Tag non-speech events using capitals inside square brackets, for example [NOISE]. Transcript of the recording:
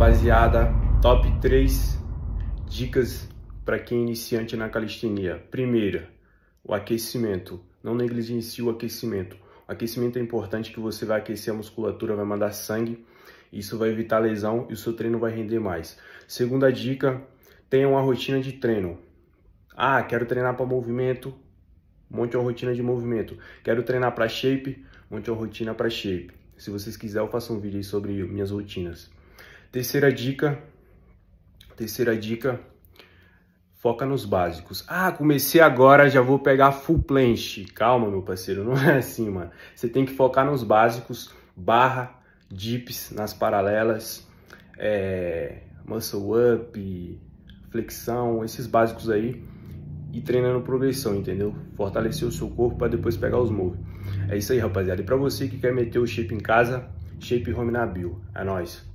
rapaziada, top 3 dicas para quem é iniciante na calistenia. Primeira, o aquecimento. Não negligencie o aquecimento. O aquecimento é importante que você vai aquecer a musculatura, vai mandar sangue, isso vai evitar lesão e o seu treino vai render mais. Segunda dica, tenha uma rotina de treino. Ah, quero treinar para movimento, monte uma rotina de movimento. Quero treinar para shape, monte uma rotina para shape. Se vocês quiserem, eu faço um vídeo sobre minhas rotinas. Terceira dica, terceira dica, foca nos básicos. Ah, comecei agora, já vou pegar full planche. Calma, meu parceiro, [LAUGHS] não é assim, mano. Você tem que focar nos básicos, barra, dips nas paralelas, é, muscle up, flexão, esses básicos aí e treinando progressão, entendeu? Fortalecer o seu corpo para depois pegar os moves. É isso aí, rapaziada. E para você que quer meter o shape em casa, shape home na bio. É nóis.